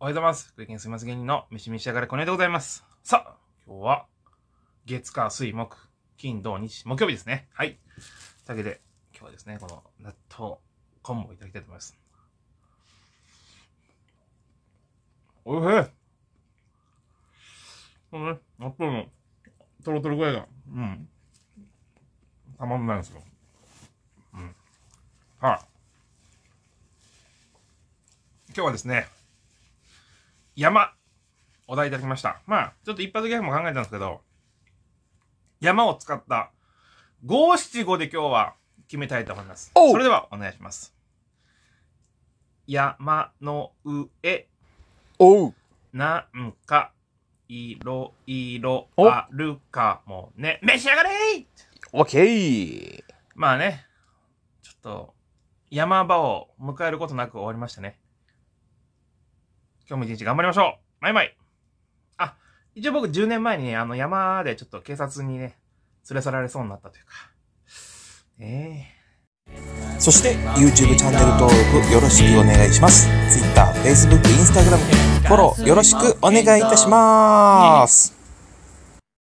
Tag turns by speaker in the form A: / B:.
A: おはようございます。福井県すみます芸人の飯し上がれこねでございます。さあ、今日は、月火水木、金土日、木曜日ですね。はい。というわけで、今日はですね、この納豆コンボいただきたいと思います。おいしい
B: このね、納豆のとろとろ具合が、うん。たまんないんですよ。
C: うん。はい、あ。今日はですね、山、お題いただきました。まあ、ちょっと一発ギャグも考えたんですけど、山を使った五七五で
A: 今日は決めたいと思います。それではお願いします。山の上。おなんか、いろいろあるかもね。召し上がれオッケーまあね、ちょっと、山場を迎えることなく終わりましたね。今日も一日頑張りましょうマイマイあ、一応僕10年前にね、あの山でちょっと警察にね、連れ去られそうになったというか。ええー、そして YouTube チャンネル登録よろしくお願いします。Twitter、Facebook、Instagram、フォローよろしくお願いいたしま
C: す。